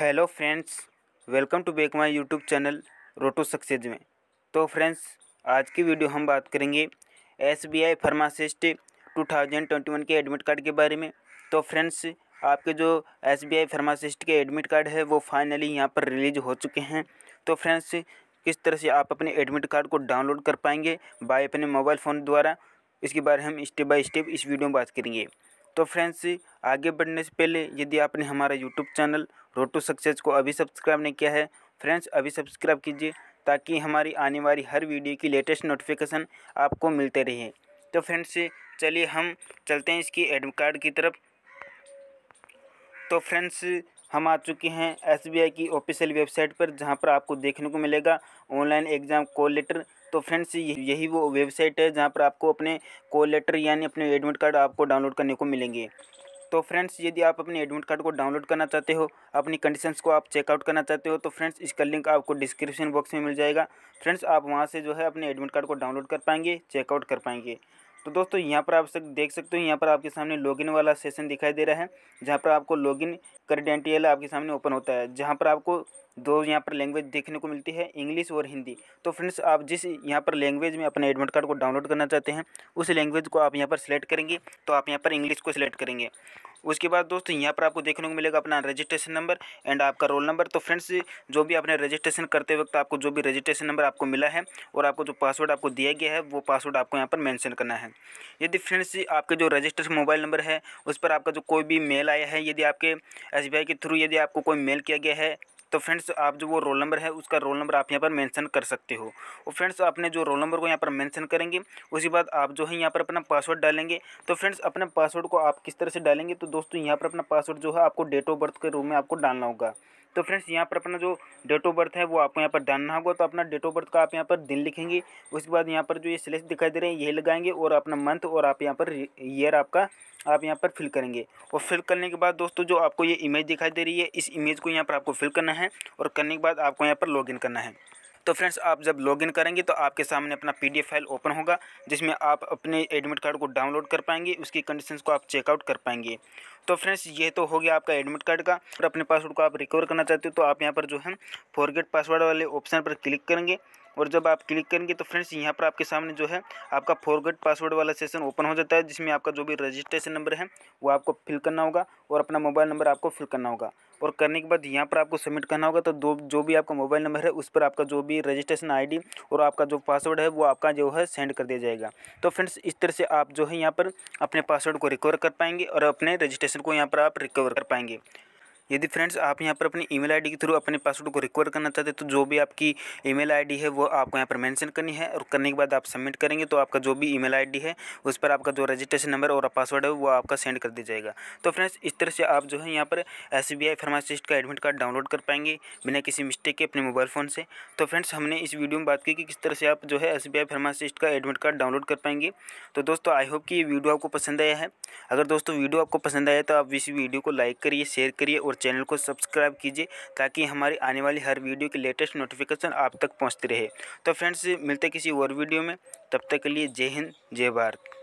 hello friends welcome to back my YouTube channel रोटो success में तो फ्रेंड्स आज की वीडियो हम बात करेंगे S B I pharmacist two thousand twenty one के एडमिट कार्ड के बारे में तो फ्रेंड्स आपके जो एस बी आई फार्मासिस्ट के एडमिट कार्ड है वो फाइनली यहाँ पर रिलीज हो चुके हैं तो फ्रेंड्स किस तरह से आप अपने एडमिट कार्ड को डाउनलोड कर पाएंगे बाय अपने मोबाइल फ़ोन द्वारा इसके बारे में हम स्टेप बाई स्टेप इस वीडियो में बात करेंगे तो फ्रेंड्स आगे बढ़ने से पहले यदि आपने हमारा यूट्यूब चैनल रोटू सक्सेस को अभी सब्सक्राइब नहीं किया है फ्रेंड्स अभी सब्सक्राइब कीजिए ताकि हमारी आने वाली हर वीडियो की लेटेस्ट नोटिफिकेशन आपको मिलते रहे तो फ्रेंड्स चलिए हम चलते हैं इसकी एडम कार्ड की तरफ तो फ्रेंड्स हम आ चुके हैं एसबीआई की ऑफिशियल वेबसाइट पर जहां पर आपको देखने को मिलेगा ऑनलाइन एग्जाम कॉल लेटर तो फ्रेंड्स यही वो वेबसाइट है जहां पर आपको अपने कॉल लेटर यानी अपने एडमिट कार्ड आपको डाउनलोड करने को मिलेंगे तो फ्रेंड्स यदि आप अपने एडमिट कार्ड को डाउनलोड करना चाहते हो अपनी कंडीशंस को आप चेकआउट करना चाहते हो तो फ्रेंड्स इसका लिंक आपको डिस्क्रिप्शन बॉक्स में मिल जाएगा फ्रेंड्स आप वहाँ से जो है अपने एडमिट कार्ड को डाउनलोड कर पाएंगे चेकआउट कर पाएंगे तो दोस्तों यहाँ पर आप सक, देख सकते हो यहाँ पर आपके सामने लॉगिन वाला सेशन दिखाई दे रहा है जहाँ पर आपको लॉगिन क्रेडेंटियल आपके सामने ओपन होता है जहाँ पर आपको दो यहाँ पर लैंग्वेज देखने को मिलती है इंग्लिश और हिंदी तो फ्रेंड्स आप जिस यहाँ पर लैंग्वेज में अपने एडमिट कार्ड को डाउनलोड करना चाहते हैं उस लैंग्वेज को आप यहाँ पर सिलेक्ट करेंगे तो आप यहाँ पर इंग्लिश को सिलेक्ट करेंगे उसके बाद दोस्तों यहाँ पर आपको देखने को मिलेगा अपना रजिस्ट्रेशन नंबर एंड आपका रोल नंबर तो फ्रेंड्स जो भी आपने रजिस्ट्रेशन करते वक्त आपको जो भी रजिस्ट्रेशन नंबर आपको मिला है और आपको जो पासवर्ड आपको दिया गया है वो पासवर्ड आपको यहाँ पर मेंशन करना है यदि फ्रेंड्स आपके जो रजिस्टर्ड मोबाइल नंबर है उस पर आपका जो कोई भी मेल आया है यदि आपके एस के थ्रू यदि आपको कोई मेल किया गया है तो फ्रेंड्स आप जो वो रोल नंबर है उसका रोल नंबर आप यहाँ पर मेंशन कर सकते हो और फ्रेंड्स आपने जो रोल नंबर को यहाँ पर मेंशन करेंगे उसके बाद आप जो है यहाँ पर अपना पासवर्ड डालेंगे तो फ्रेंड्स अपने पासवर्ड को आप किस तरह से डालेंगे तो दोस्तों यहाँ पर अपना पासवर्ड जो है आपको डेट ऑफ बर्थ के रूम में आपको डालना होगा तो फ्रेंड्स यहाँ पर अपना जो डेट ऑफ बर्थ है वो आपको यहाँ पर डालना होगा तो अपना डेट ऑफ बर्थ का आप यहाँ पर दिन लिखेंगे उसके बाद यहाँ पर जो ये स्लेश दिखाई दे रहे हैं ये लगाएंगे और अपना मंथ और आप यहाँ पर ईयर आपका आप यहाँ पर फिल करेंगे और फिल करने के बाद दोस्तों जो आपको ये इमेज दिखाई दे रही है इस इमेज को यहाँ पर आपको फिल करना है और करने के बाद आपको यहाँ पर लॉगिन करना है तो फ्रेंड्स आप जब लॉगिन करेंगे तो आपके सामने अपना पीडीएफ फाइल ओपन होगा जिसमें आप अपने एडमिट कार्ड को डाउनलोड कर पाएंगे उसकी कंडीशंस को आप चेकआउट कर पाएंगे तो फ्रेंड्स ये तो हो गया आपका एडमिट कार्ड का और अपने पासवर्ड को आप रिकवर करना चाहते हो तो आप यहाँ पर जो है फॉरगेट पासवर्ड वाले ऑप्शन पर क्लिक करेंगे और जब आप क्लिक करेंगे तो फ्रेंड्स यहाँ पर आपके सामने जो है आपका फॉरगेट पासवर्ड वाला सेशन ओपन हो जाता है जिसमें आपका जो भी रजिस्ट्रेशन नंबर है वो आपको फिल करना होगा और अपना मोबाइल नंबर आपको फिल करना होगा और करने के बाद यहाँ पर आपको सबमिट करना होगा तो दो जो भी आपका मोबाइल नंबर है उस पर आपका जो भी रजिस्ट्रेशन आईडी और आपका जो पासवर्ड है वो आपका जो है सेंड कर दिया जाएगा तो फ्रेंड्स इस तरह से आप जो है यहाँ पर अपने पासवर्ड को रिकवर कर पाएंगे और अपने रजिस्ट्रेशन को यहाँ पर आप रिकवर कर पाएंगे यदि फ्रेंड्स आप यहाँ पर अपनी ईमेल आईडी के थ्रू अपने पासवर्ड को रिकवर करना चाहते हैं तो जो भी आपकी ईमेल आईडी है वो आपको यहाँ पर मेंशन करनी है और करने के बाद आप सबमिट करेंगे तो आपका जो भी ईमेल आईडी है उस पर आपका जो रजिस्ट्रेशन नंबर और पासवर्ड है वो आपका सेंड कर दिया जाएगा तो फ्रेंड्स इस तरह से आप जो है यहाँ पर एस बी फार्मासिस्ट का एडमिट कार्ड डाउनलोड कर पाएंगे बिना किसी मिस्टेक के अपने मोबाइल फ़ोन से तो फ्रेंड्स हमने इस वीडियो में बात की कि किस तरह से आप जो है एस बी फार्मासिस्ट का एडमिट कार्ड डाउनलोड कर पाएंगे तो दोस्तों आई होप कि ये वीडियो आपको पसंद आया है अगर दोस्तों वीडियो आपको पसंद आया तो आप इस वीडियो को लाइक करिए शेयर करिए और चैनल को सब्सक्राइब कीजिए ताकि हमारी आने वाली हर वीडियो की लेटेस्ट नोटिफिकेशन आप तक पहुँचती रहे तो फ्रेंड्स मिलते किसी और वीडियो में तब तक के लिए जय हिंद जय भारत